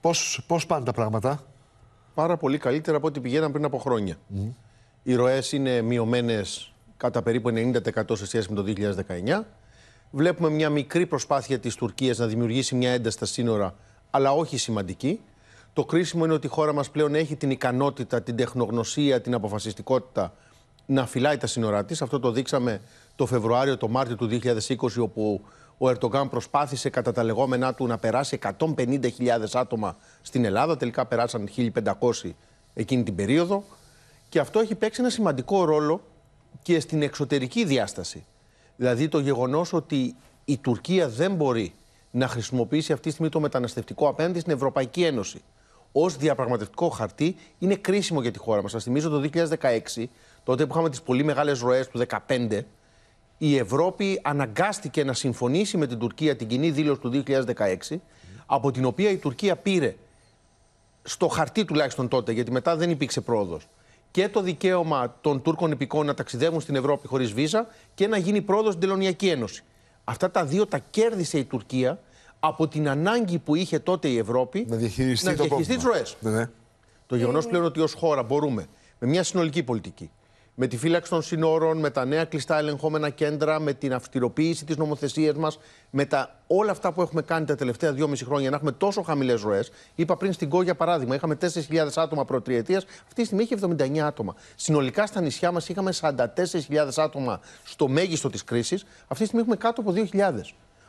Πώς, πώς πάνε τα πράγματα? Πάρα πολύ καλύτερα από ό,τι πηγαίναν πριν από χρόνια. Mm. Οι ροές είναι μειωμένες κατά περίπου 90% σε σχέση με το 2019. Βλέπουμε μια μικρή προσπάθεια της Τουρκίας να δημιουργήσει μια ένταση στα σύνορα, αλλά όχι σημαντική. Το κρίσιμο είναι ότι η χώρα μας πλέον έχει την ικανότητα, την τεχνογνωσία, την αποφασιστικότητα να φυλάει τα σύνορά της. Αυτό το δείξαμε το Φεβρουάριο, το Μάρτιο του 2020, όπου ο Ερτογκάν προσπάθησε κατά τα λεγόμενά του να περάσει 150.000 άτομα στην Ελλάδα. Τελικά περάσαν 1.500 εκείνη την περίοδο. Και αυτό έχει παίξει ένα σημαντικό ρόλο και στην εξωτερική διάσταση. Δηλαδή το γεγονός ότι η Τουρκία δεν μπορεί να χρησιμοποιήσει αυτή τη στιγμή το μεταναστευτικό απέναντι στην Ευρωπαϊκή Ένωση ως διαπραγματευτικό χαρτί είναι κρίσιμο για τη χώρα μας. Σας θυμίζω το 2016, τότε που είχαμε τις πολύ μεγάλες ροές του 2015, η Ευρώπη αναγκάστηκε να συμφωνήσει με την Τουρκία την κοινή δήλωση του 2016, από την οποία η Τουρκία πήρε στο χαρτί τουλάχιστον τότε, γιατί μετά δεν υπήρξε πρόοδος. Και το δικαίωμα των Τούρκων επικών να ταξιδεύουν στην Ευρώπη χωρίς βίζα και να γίνει πρόοδος στην Τελωνιακή Ένωση. Αυτά τα δύο τα κέρδισε η Τουρκία από την ανάγκη που είχε τότε η Ευρώπη να διαχειριστεί, διαχειριστεί τις ροές. Ναι, ναι. Το γεγονός πλέον ότι ως χώρα μπορούμε με μια συνολική πολιτική, με τη φύλαξη των συνόρων, με τα νέα κλειστά ελεγχόμενα κέντρα, με την αυστηροποίηση της νομοθεσίας μας, με τα όλα αυτά που έχουμε κάνει τα τελευταία δυόμιση χρόνια να έχουμε τόσο χαμηλές ροές. Είπα πριν στην Κόγια, παράδειγμα, είχαμε 4.000 άτομα προτριετία, αυτή τη στιγμή έχει 79 άτομα. Συνολικά στα νησιά μας είχαμε 44.000 άτομα στο μέγιστο της κρίσης, αυτή τη στιγμή έχουμε κάτω από 2.000.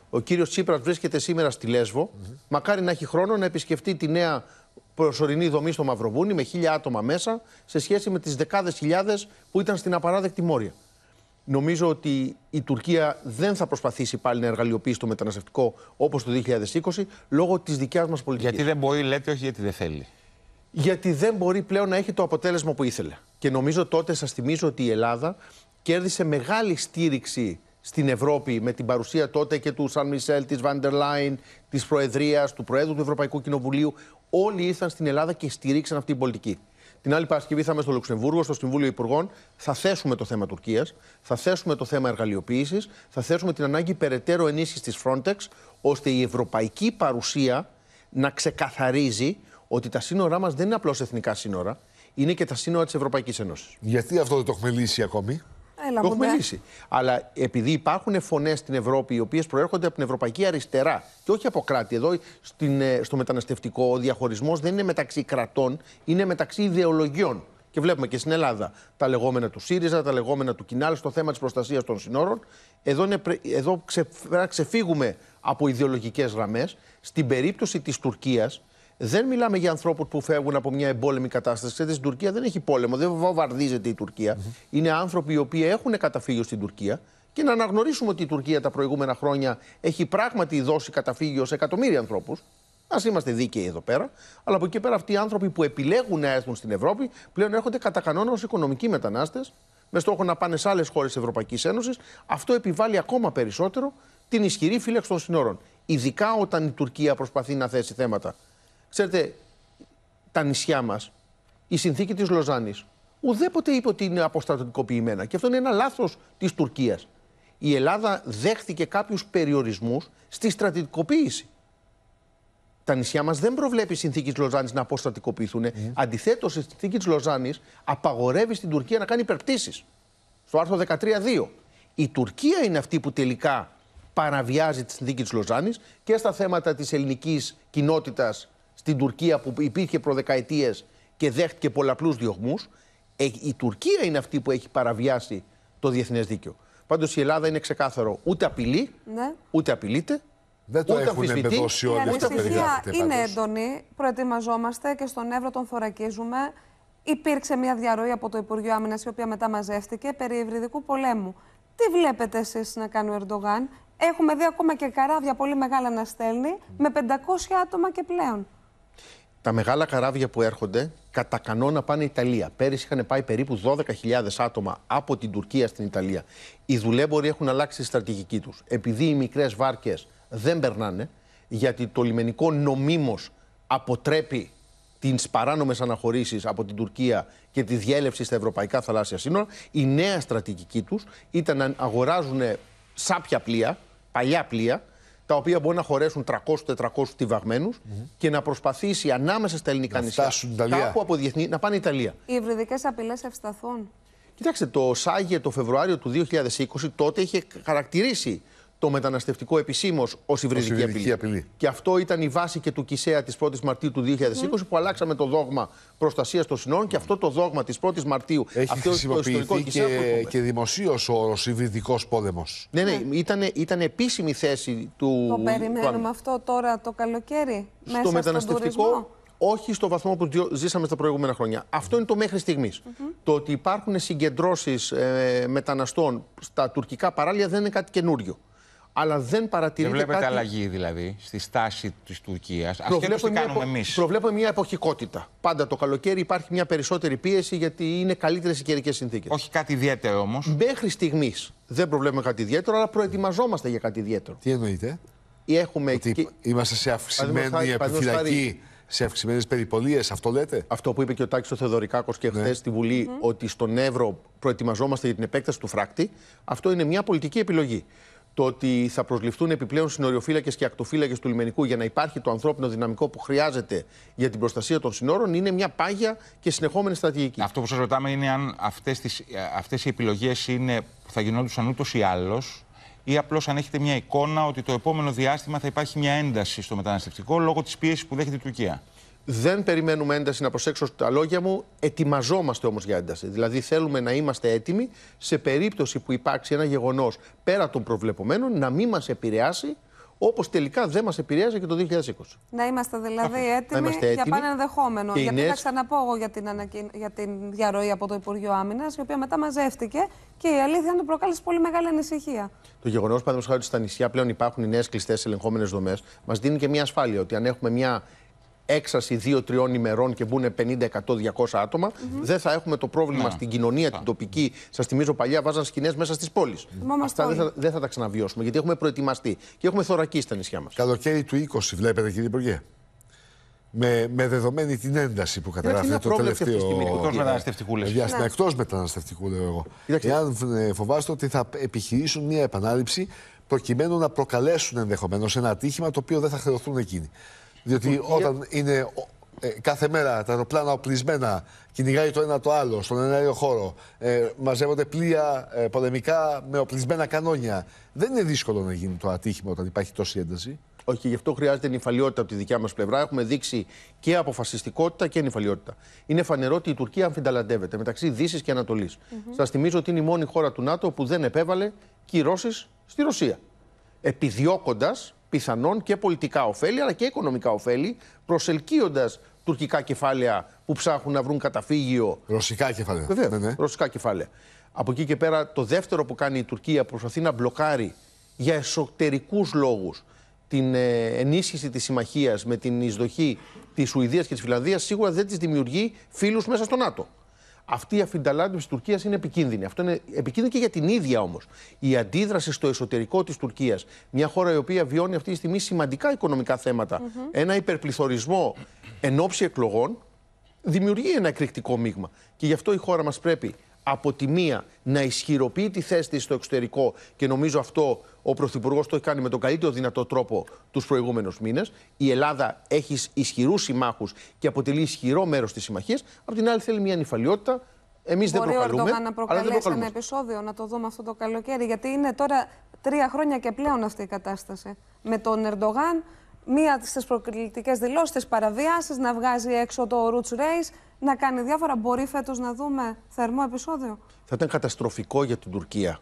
Ο κύριος Τσίπρας βρίσκεται σήμερα στη Λέσβο. Mm -hmm. Μακάρι να έχει χρόνο να επισκεφτεί τη νέα προσωρινή δομή στο Μαυροβούνι με χίλια άτομα μέσα σε σχέση με τις δεκάδες χιλιάδες που ήταν στην απαράδεκτη Μόρια. Νομίζω ότι η Τουρκία δεν θα προσπαθήσει πάλι να εργαλειοποιήσει το μεταναστευτικό όπως το 2020 λόγω της δικιάς μας πολιτικής. Γιατί δεν μπορεί, λέτε, όχι γιατί δεν θέλει. Γιατί δεν μπορεί πλέον να έχει το αποτέλεσμα που ήθελε. Και νομίζω τότε, σας θυμίζω ότι η Ελλάδα κέρδισε μεγάλη στήριξη στην Ευρώπη με την παρουσία τότε και του Σαν Μισελ, της Βάντερ Λάιν, της Προεδρίας, του Προέδρου του Ευρωπαϊκού Κοινοβουλίου. Όλοι ήρθαν στην Ελλάδα και στηρίξαν αυτή την πολιτική. Την άλλη Παρασκευή θα είμαι στο Λουξεμβούργο, στο Συμβούλιο Υπουργών. Θα θέσουμε το θέμα Τουρκίας, θα θέσουμε το θέμα εργαλειοποίησης, θα θέσουμε την ανάγκη περαιτέρω ενίσχυσης της Frontex, ώστε η ευρωπαϊκή παρουσία να ξεκαθαρίζει ότι τα σύνορά μας δεν είναι απλώς εθνικά σύνορα, είναι και τα σύνορα της Ευρωπαϊκής Ένωσης. Γιατί αυτό δεν το έχουμε λύσει ακόμη το έχουμε λύσει. Αλλά επειδή υπάρχουν φωνές στην Ευρώπη οι οποίες προέρχονται από την ευρωπαϊκή αριστερά και όχι από κράτη, εδώ στην, ε, στο μεταναστευτικό ο διαχωρισμός δεν είναι μεταξύ κρατών, είναι μεταξύ ιδεολογιών. Και βλέπουμε και στην Ελλάδα τα λεγόμενα του ΣΥΡΙΖΑ, τα λεγόμενα του Κινάλ στο θέμα της προστασίας των συνόρων. Εδώ, είναι, εδώ ξε, ξεφύγουμε από ιδεολογικές γραμμές. Στην περίπτωση της Τουρκίας, δεν μιλάμε για ανθρώπους που φεύγουν από μια εμπόλεμη κατάσταση. Ξέρετε, στην Τουρκία δεν έχει πόλεμο, δεν βαβαρδίζεται η Τουρκία. Mm-hmm. Είναι άνθρωποι οι οποίοι έχουν καταφύγιο στην Τουρκία και να αναγνωρίσουμε ότι η Τουρκία τα προηγούμενα χρόνια έχει πράγματι δώσει καταφύγιο σε εκατομμύρια ανθρώπους. Ας είμαστε δίκαιοι εδώ πέρα. Αλλά από εκεί πέρα, αυτοί οι άνθρωποι που επιλέγουν να έρθουν στην Ευρώπη πλέον έρχονται κατά κανόνας οικονομικοί μετανάστες, με στόχο να πάνε σε άλλες χώρες της Ευρωπαϊκής Ένωσης. Αυτό επιβάλλει ακόμα περισσότερο την ισχυρή φύλαξη των συνόρων. Ειδικά όταν η Τουρκία προσπαθεί να θέσει θέματα Ξέρετε, τα νησιά μας, η συνθήκη της Λοζάνης, ουδέποτε είπε ότι είναι αποστρατιωτικοποιημένα. Και αυτό είναι ένα λάθος της Τουρκίας. Η Ελλάδα δέχθηκε κάποιους περιορισμούς στη στρατιωτικοποίηση. Τα νησιά μας δεν προβλέπει η συνθήκη της Λοζάνης να αποστρατικοποιηθούν. Mm. Αντιθέτως, η συνθήκη της Λοζάνης απαγορεύει στην Τουρκία να κάνει υπερπτήσεις. Στο άρθρο 13.2. Η Τουρκία είναι αυτή που τελικά παραβιάζει τη συνθήκη της Λοζάνης και στα θέματα της ελληνικής κοινότητας στην Τουρκία που υπήρχε προδεκαετίες και δέχτηκε πολλαπλούς διωγμούς. Ε, η Τουρκία είναι αυτή που έχει παραβιάσει το διεθνές δίκαιο. Πάντως η Ελλάδα είναι ξεκάθαρο. Ούτε απειλεί, ναι. ούτε απειλείται. Δεν το έχουν εμπεδώσει όλοι αυτά τα παιδιά. Είναι έντονη. Προετοιμαζόμαστε και στον Εύρο τον θωρακίζουμε. Υπήρξε μια διαρροή από το Υπουργείο Άμυνας, η οποία μετά μαζεύτηκε, περί υβριδικού πολέμου. Τι βλέπετε εσείς να κάνει ο Ερντογάν. Έχουμε δει ακόμα και καράβια πολύ μεγάλα να στέλνει, με 500 άτομα και πλέον τα μεγάλα καράβια που έρχονται κατά κανόνα πάνε Ιταλία. Πέρυσι είχαν πάει περίπου 12.000 άτομα από την Τουρκία στην Ιταλία. Οι δουλέμποροι έχουν αλλάξει τη στρατηγική τους. Επειδή οι μικρές βάρκες δεν περνάνε, γιατί το λιμενικό νομίμως αποτρέπει τις παράνομες αναχωρήσεις από την Τουρκία και τη διέλευση στα ευρωπαϊκά θαλάσσια σύνορα, η νέα στρατηγική τους ήταν να αγοράζουν σάπια πλοία, παλιά πλοία, τα οποία μπορεί να χωρέσουν 300-400 τυβαγμενου και να προσπαθήσει ανάμεσα στα ελληνικά να νησιά κάπου από διεθνή να πάνε Ιταλία. Οι υβριδικές απειλές ευσταθούν. Κοιτάξτε, το ΣΑΓΕ το Φεβρουάριο του 2020 τότε είχε χαρακτηρίσει το μεταναστευτικό επισήμως ως υβριδική απειλή. απειλή. Και αυτό ήταν η βάση και του Κισέα της 1η Μαρτίου του 2020, ναι. που αλλάξαμε το δόγμα προστασίας των συνόρων και αυτό το δόγμα της 1η Μαρτίου. Έχει αυτό το και, και, και δημοσίως ο όρο υβριδικός πόλεμος. Ναι, ναι, ήταν, ήταν επίσημη θέση του. Το περιμένουμε αυτό τώρα το καλοκαίρι, στο μέσα μεταναστευτικό. όχι στο βαθμό που ζήσαμε στα προηγούμενα χρόνια. Αυτό είναι το μέχρι στιγμής. Το ότι υπάρχουν συγκεντρώσεις ε, μεταναστών στα τουρκικά παράλια δεν είναι κάτι καινούριο αλλά δεν παρατηρείται. Δεν βλέπετε κάτι... αλλαγή δηλαδή στη στάση της Τουρκίας. Ασχέτω τι κάνουμε εμείς. Προβλέπω μια εποχικότητα. Πάντα το καλοκαίρι υπάρχει μια περισσότερη πίεση γιατί είναι καλύτερες οι καιρικές συνθήκες. Όχι κάτι ιδιαίτερο όμως. Μέχρι στιγμής δεν προβλέπουμε κάτι ιδιαίτερο, αλλά προετοιμαζόμαστε για κάτι ιδιαίτερο. Τι εννοείτε. Έχουμε... Ότι και... Είμαστε σε αυξημένη επιφυλακή σε αυξημένες περιπολίες, αυτό λέτε. Αυτό που είπε και ο Τάκης ο Θεοδωρικάκος και χθες ναι. στη Βουλή, mm. ότι στον Εύρο προετοιμαζόμαστε για την επέκταση του φράκτη, αυτό είναι μια πολιτική επιλογή το ότι θα προσληφθούν επιπλέον συνοριοφύλακες και ακτοφύλακες του λιμενικού για να υπάρχει το ανθρώπινο δυναμικό που χρειάζεται για την προστασία των συνόρων είναι μια πάγια και συνεχόμενη στρατηγική. Αυτό που σας ρωτάμε είναι αν αυτές αυτές οι επιλογές θα γινόντουσαν ούτως ή άλλως ή απλώς αν έχετε μια εικόνα ότι το επόμενο διάστημα θα υπάρχει μια ένταση στο μεταναστευτικό λόγω της πίεσης που δέχεται η Τουρκία. Δεν περιμένουμε ένταση να προσέξω τα λόγια μου, ετοιμαζόμαστε όμως για ένταση. Δηλαδή θέλουμε να είμαστε έτοιμοι σε περίπτωση που υπάρξει ένα γεγονός πέρα των προβλεπομένων να μην μας επηρεάσει όπως τελικά δεν μας επηρεάζει και το 2020. Να είμαστε δηλαδή έτοιμοι, να είμαστε έτοιμοι για να Γιατί θα ξαναπώ εγώ για την, για την διαρροή από το Υπουργείο Άμυνας, η οποία μετά μαζεύτηκε και η αλήθεια είναι ότι προκάλεσε πολύ μεγάλη ανησυχία. Το γεγονός, παραδείγματο χάρη, ότι στα νησιά πλέον υπάρχουν οι νέες κλειστές ελεγχόμενες δομές, μας δίνει και μια ασφάλεια ότι αν έχουμε μια έξαση 2-3 ημερών και μπουν 50-100-200 άτομα, δεν θα έχουμε το πρόβλημα στην κοινωνία, την τοπική. Σας θυμίζω, παλιά βάζαν σκηνές μέσα στις πολει Αυτά δεν θα, δεν θα τα ξαναβιώσουμε γιατί έχουμε προετοιμαστεί και έχουμε θωρακίσει τα νησιά μας. Καλοκαίρι του 20, βλέπετε, κύριε Υπουργέ. Με, με δεδομένη την ένταση που καταγράφει το τελευταίο. Εκτό μεταναστευτικού, Διάστημα, ε, ναι. εκτός μεταναστευτικού, λέω εγώ. Εάν ε, φοβάστε ότι θα επιχειρήσουν μια επανάληψη προκειμένου να προκαλέσουν ενδεχομένως ένα ατύχημα το οποίο δεν θα χρεωθούν εκείνοι. Διότι όταν είναι ε, κάθε μέρα τα αεροπλάνα οπλισμένα, κυνηγάει το ένα το άλλο στον ενέργειο χώρο, ε, μαζεύονται πλοία ε, πολεμικά με οπλισμένα κανόνια. Δεν είναι δύσκολο να γίνει το ατύχημα όταν υπάρχει τόση ένταση. Όχι, γι' αυτό χρειάζεται νυφαλιότητα από τη δικιά μας πλευρά. Έχουμε δείξει και αποφασιστικότητα και νυφαλιότητα. Είναι φανερό ότι η Τουρκία αμφιταλαντεύεται μεταξύ Δύσης και Ανατολής. Mm -hmm. Σας θυμίζω ότι είναι η μόνη χώρα του ΝΑΤΟ που δεν επέβαλε κυρώσεις στη Ρωσία. Επιδιώκοντας πιθανόν και πολιτικά ωφέλη αλλά και οικονομικά ωφέλη, προσελκύοντας τουρκικά κεφάλαια που ψάχνουν να βρουν καταφύγιο. Ρωσικά κεφάλαια. Βέβαια, Ναι, ναι. Ρωσικά κεφάλαια. Από εκεί και πέρα, το δεύτερο που κάνει η Τουρκία προσπαθεί να μπλοκάρει για εσωτερικούς λόγους την ε, ενίσχυση της συμμαχίας με την εισδοχή της Σουηδίας και της Φιλανδίας, Σίγουρα δεν της δημιουργεί φίλους μέσα στο ΝΑΤΟ αυτή η αφινταλάντευση της Τουρκίας είναι επικίνδυνη. Αυτό είναι επικίνδυνο και για την ίδια όμως. Η αντίδραση στο εσωτερικό της Τουρκίας, μια χώρα η οποία βιώνει αυτή τη στιγμή σημαντικά οικονομικά θέματα, ένα υπερπληθωρισμό εν ώψη εκλογών, δημιουργεί ένα εκρηκτικό μείγμα. Και γι' αυτό η χώρα μας πρέπει από τη μία να ισχυροποιεί τη θέση της στο εξωτερικό και νομίζω αυτό ο Πρωθυπουργός το έχει κάνει με τον καλύτερο δυνατό τρόπο τους προηγούμενους μήνες. Η Ελλάδα έχει ισχυρούς συμμάχους και αποτελεί ισχυρό μέρος της συμμαχίας. Απ' την άλλη, θέλει μια νυφαλιότητα Εμείς δεν προκαλούμε. Μπορεί ο να προκαλέσει ένα επεισόδιο, να το δούμε αυτό το καλοκαίρι. Γιατί είναι τώρα τρία χρόνια και πλέον αυτή η κατάσταση. Με τον Ερντογάν, μία στις προκλητικές δηλώσεις, τις παραβιάσεις, να βγάζει έξω το ρουτ Race, να κάνει διάφορα. Μπορεί φέτος να δούμε θερμό επεισόδιο. Θα ήταν καταστροφικό για την Τουρκία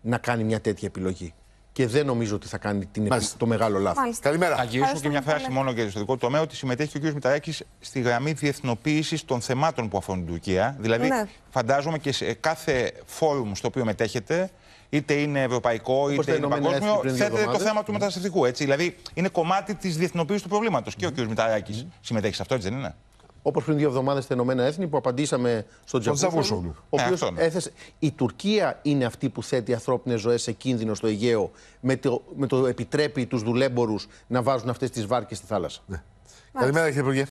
να κάνει μια τέτοια επιλογή και δεν νομίζω ότι θα κάνει την το μεγάλο λάθος. Καλημέρα. Θα γυρίσω και μια φράση μόνο για το ιστορικό τομέα ότι συμμετέχει και ο κ. Μηταράκης στη γραμμή διεθνοποίησης των θεμάτων που αφορούν την Τουρκία. Δηλαδή, ναι. φαντάζομαι και σε κάθε φόρουμ στο οποίο μετέχετε, είτε είναι ευρωπαϊκό είτε είναι παγκόσμιο, θέτεται το θέμα του μεταναστευτικού. Δηλαδή, είναι κομμάτι της διεθνοποίησης του προβλήματος. Και ο κ. Μηταράκη συμμετέχει σε αυτό, έτσι δεν είναι. Όπως πριν δύο εβδομάδες στα Ηνωμένα Έθνη που απαντήσαμε στον Τζαβούσογλου. Ο ε, ναι. έθεσε. Η Τουρκία είναι αυτή που θέτει ανθρώπινες ζωές σε κίνδυνο στο Αιγαίο με το, με το επιτρέπει τους δουλέμπορους να βάζουν αυτές τις βάρκες στη θάλασσα. Ναι. Καλημέρα, κύριε Υπουργέ.